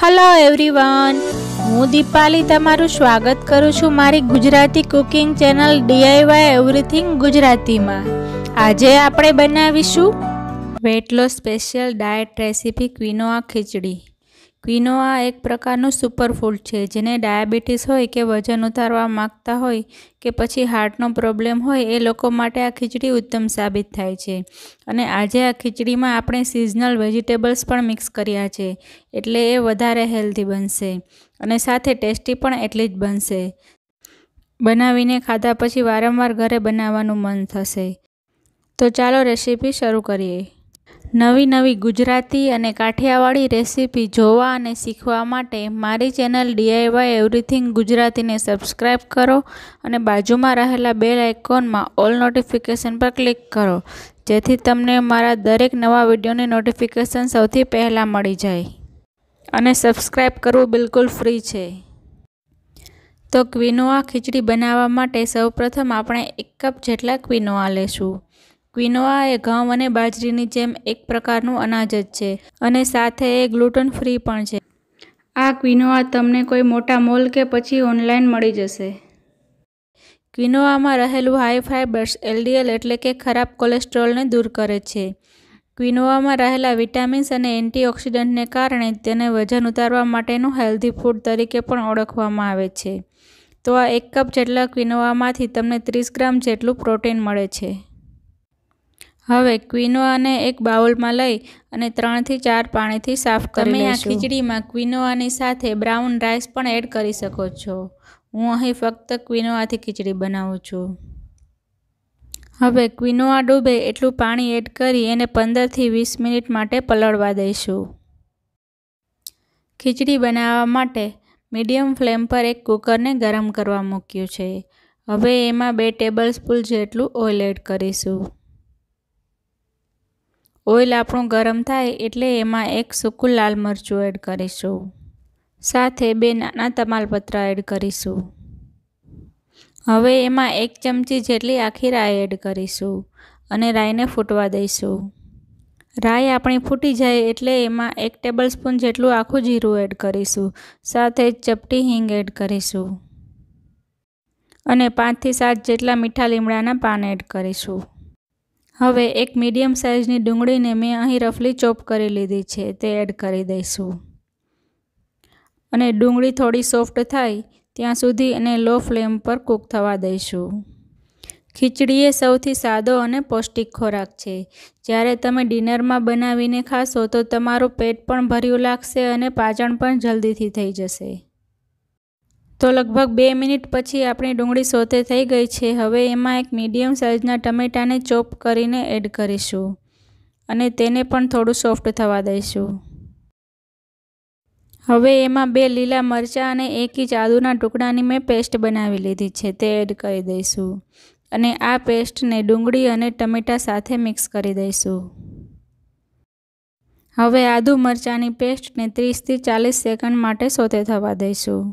hello everyone હું દીપાલી તમારું સ્વાગત કરું છું મારી Gujarati cooking channel DIY everything ગુજરાતીમાં આજે આપણે બનાવીશું weight loss special diet recipe quinoa khichdi quinoa એક પ્રકારનું સુપરફૂડ છે જેને ડાયાબિટીસ હોય કે વજન ઉતારવા માગતા હોય કે પછી હાર્ટનો પ્રોબ્લેમ હોય એ લોકો માટે આ ખીચડી ઉત્તમ સાબિત થાય છે અને આજે આ ખીચડીમાં આપણે સિઝનલ વેજીટેબલ્સ પણ મિક્સ કર્યા છે એટલે એ વધારે હેલ્ધી બનશે અને સાથે ટેસ્ટી પણ એટલી જ બનશે બનાવીને ખાધા પછી વારંવાર ઘરે બનાવવાનું મન થશે તો ચાલો રેસીપી શરૂ કરીએ નવી નવી ગુજરાતી અને કાઠિયાવાડી રેસીપી જોવા અને શીખવા માટે મારી ચેનલ ડીઆઈવાય એવરીથિંગ ગુજરાતીને સબસ્ક્રાઇબ કરો અને બાજુમાં રહેલા બેલ આઇકોનમાં ઓલ નોટિફિકેશન પર ક્લિક કરો જેથી તમને મારા દરેક નવા વિડીયોની નોટિફિકેશન સૌથી પહેલાં મળી જાય અને સબસ્ક્રાઇબ કરવું બિલકુલ ફ્રી છે તો ક્વિનોઆ ખીચડી બનાવવા માટે સૌપ્રથમ આપણે એક કપ જેટલા ક્વિનોઆ લેશું ક્વિનોઆ એ ઘઉં અને બાજરીની જેમ એક પ્રકારનું અનાજ જ છે અને સાથે એ ગ્લુટન ફ્રી પણ છે આ ક્વિનોઆ તમને કોઈ મોટા મોલ કે પછી ઓનલાઈન મળી જશે ક્વિનોઆમાં રહેલું હાઈ ફાઇબર્સ એલડીએલ એટલે કે ખરાબ કોલેસ્ટ્રોલને દૂર કરે છે ક્વિનોવામાં રહેલા વિટામિન્સ અને એન્ટીઓક્સિડન્ટને કારણે તેને વજન ઉતારવા માટેનું હેલ્ધી ફૂડ તરીકે પણ ઓળખવામાં આવે છે તો આ એક કપ જેટલા ક્વિનોવામાંથી તમને ત્રીસ ગ્રામ જેટલું પ્રોટીન મળે છે હવે ક્વિનોઆને એક બાઉલમાં લઈ અને ત્રણથી ચાર પાણીથી સાફ કરી આ ખીચડીમાં ક્વિનોઆની સાથે બ્રાઉન રાઈસ પણ એડ કરી શકો છો હું અહીં ફક્ત ક્વિનોઆથી ખીચડી બનાવું છું હવે ક્વિનોઆ ડૂબે એટલું પાણી એડ કરી એને પંદરથી વીસ મિનિટ માટે પલળવા દઈશું ખીચડી બનાવવા માટે મીડિયમ ફ્લેમ પર એક કુકરને ગરમ કરવા મૂક્યું છે હવે એમાં બે ટેબલ સ્પૂન જેટલું ઓઇલ એડ કરીશું ઓઇલ આપણું ગરમ થાય એટલે એમાં એક સૂકું લાલ મરચું એડ કરીશું સાથે બે નાના તમાલપત્ર એડ કરીશું હવે એમાં એક ચમચી જેટલી આખી રાઈ એડ કરીશું અને રાઈને ફૂટવા દઈશું રાઈ આપણી ફૂટી જાય એટલે એમાં એક ટેબલ સ્પૂન જેટલું આખું જીરું એડ કરીશું સાથે ચપટી હિંગ એડ કરીશું અને પાંચથી સાત જેટલા મીઠા લીમડાના પાન એડ કરીશું હવે એક મીડિયમ સાઇઝની ડુંગળીને મેં અહીં રફલી ચોપ કરી લીધી છે તે એડ કરી દઈશું અને ડુંગળી થોડી સોફ્ટ થાય ત્યાં સુધી એને લો ફ્લેમ પર કૂક થવા દઈશું ખીચડી એ સૌથી સાદો અને પૌષ્ટિક ખોરાક છે જ્યારે તમે ડિનરમાં બનાવીને ખાશો તો તમારું પેટ પણ ભર્યું લાગશે અને પાચણ પણ જલ્દીથી થઈ જશે તો લગભગ બે મિનિટ પછી આપણી ડુંગળી સોતે થઈ ગઈ છે હવે એમાં એક મીડિયમ સાઇઝના ટમેટાને ચોપ કરીને એડ કરીશું અને તેને પણ થોડું સોફ્ટ થવા દઈશું હવે એમાં બે લીલા મરચાં અને એક ઇંચ આદુના ટુકડાની મેં પેસ્ટ બનાવી લીધી છે તે એડ કરી દઈશું અને આ પેસ્ટને ડુંગળી અને ટમેટા સાથે મિક્સ કરી દઈશું હવે આદુ મરચાંની પેસ્ટને ત્રીસથી ચાલીસ સેકન્ડ માટે સોતે થવા દઈશું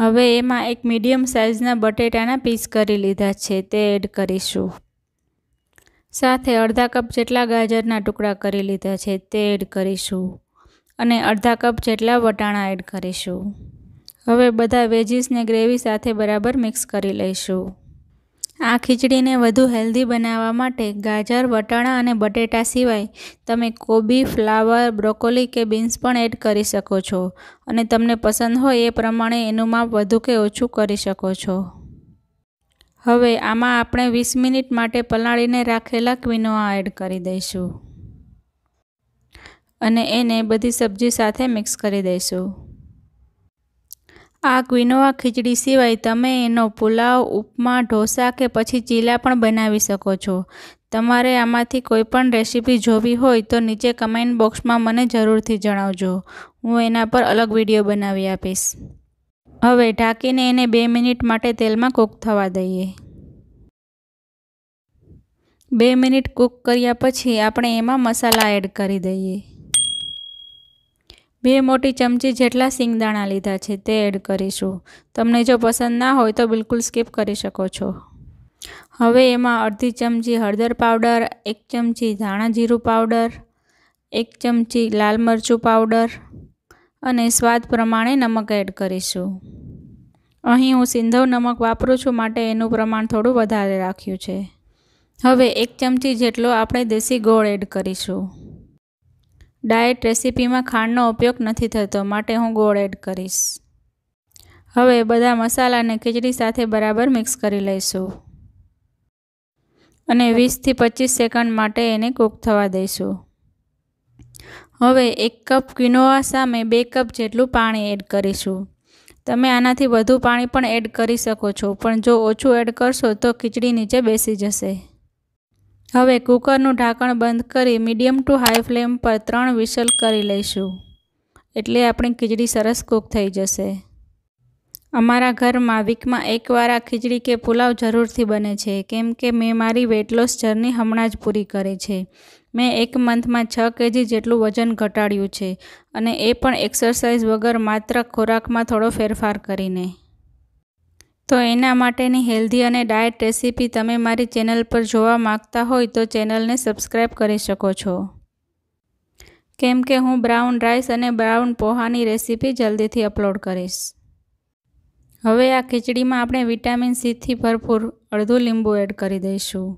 હવે એમાં એક મીડિયમ સાઇઝના બટેટાના પીસ કરી લીધા છે તે એડ કરીશું સાથે અડધા કપ જેટલા ગાજરના ટુકડા કરી લીધા છે તે એડ કરીશું અને અડધા કપ જેટલા વટાણા એડ કરીશું હવે બધા વેજીસને ગ્રેવી સાથે બરાબર મિક્સ કરી લઈશું આ ખીચડીને વધુ હેલ્ધી બનાવવા માટે ગાજર વટાણા અને બટેટા સિવાય તમે કોબી ફ્લાવર બ્રોકોલી કે બીન્સ પણ એડ કરી શકો છો અને તમને પસંદ હોય એ પ્રમાણે એનું માપ વધુ કે ઓછું કરી શકો છો હવે આમાં આપણે વીસ મિનિટ માટે પલાળીને રાખેલા ક્વિનોઆ એડ કરી દઈશું અને એને બધી સબ્જી સાથે મિક્સ કરી દઈશું આ ક્વિનોવા ખીચડી સિવાય તમે એનો પુલાવ ઉપમા ઢોસા કે પછી ચીલા પણ બનાવી શકો છો તમારે આમાંથી કોઈ પણ રેસીપી જોવી હોય તો નીચે કમેન્ટ બોક્સમાં મને જરૂરથી જણાવજો હું એના પર અલગ વિડીયો બનાવી આપીશ હવે ઢાંકીને એને બે મિનિટ માટે તેલમાં કૂક થવા દઈએ બે મિનિટ કૂક કર્યા પછી આપણે એમાં મસાલા એડ કરી દઈએ બે મોટી ચમચી જેટલા સિંગદાણા લીધા છે તે એડ કરીશું તમને જો પસંદ ના હોય તો બિલકુલ સ્કીપ કરી શકો છો હવે એમાં અડધી ચમચી હળદર પાવડર એક ચમચી ધાણા જીરું પાવડર એક ચમચી લાલ મરચું પાવડર અને સ્વાદ પ્રમાણે નમક એડ કરીશું અહીં હું સિંધવ નમક વાપરું છું માટે એનું પ્રમાણ થોડું વધારે રાખ્યું છે હવે એક ચમચી જેટલો આપણે દેશી ગોળ એડ કરીશું ડાયટ રેસીપીમાં ખાંડનો ઉપયોગ નથી થતો માટે હું ગોળ એડ કરીશ હવે બધા મસાલાને ખીચડી સાથે બરાબર મિક્સ કરી લઈશું અને વીસથી પચીસ સેકન્ડ માટે એને કૂક થવા દઈશું હવે એક કપ ક્વિનોવા સામે બે કપ જેટલું પાણી એડ કરીશું તમે આનાથી વધુ પાણી પણ એડ કરી શકો છો પણ જો ઓછું એડ કરશો તો ખીચડી નીચે બેસી જશે હવે કુકરનું ઢાંકણ બંધ કરી મીડિયમ ટુ હાઈ ફ્લેમ પર ત્રણ વિસલ કરી લઈશું એટલે આપણી ખીચડી સરસ કૂક થઈ જશે અમારા ઘરમાં વીકમાં એકવાર આ ખીચડી કે પુલાવ જરૂરથી બને છે કેમ કે મેં મારી વેટ લોસ જર્ની હમણાં જ પૂરી કરી છે મેં એક મંથમાં છ કેજી જેટલું વજન ઘટાડ્યું છે અને એ પણ એક્સરસાઇઝ વગર માત્ર ખોરાકમાં થોડો ફેરફાર કરીને તો એના માટેની હેલ્ધી અને ડાયટ રેસીપી તમે મારી ચેનલ પર જોવા માગતા હોય તો ચેનલને સબસ્ક્રાઈબ કરી શકો છો કેમ કે હું બ્રાઉન રાઈસ અને બ્રાઉન પોહાની રેસીપી જલ્દીથી અપલોડ કરીશ હવે આ ખીચડીમાં આપણે વિટામિન સીથી ભરપૂર અડધું લીંબુ એડ કરી દઈશું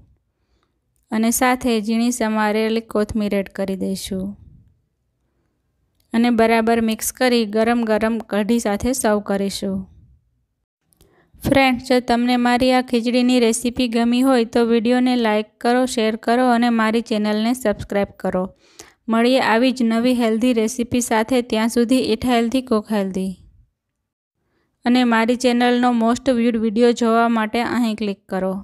અને સાથે ઝીણી સમારેલી કોથમીર એડ કરી દઈશું અને બરાબર મિક્સ કરી ગરમ ગરમ કઢી સાથે સર્વ કરીશું ફ્રેન્ડ્સ જો તમને મારી આ ખીચડીની રેસીપી ગમી હોય તો વિડીયોને લાઇક કરો શેર કરો અને મારી ચેનલને સબસ્ક્રાઈબ કરો મળીએ આવી જ નવી હેલ્ધી રેસીપી સાથે ત્યાં સુધી ઇટ હેલ્ધી કોક હેલ્ધી અને મારી ચેનલનો મોસ્ટ વ્યૂડ વિડીયો જોવા માટે અહીં ક્લિક કરો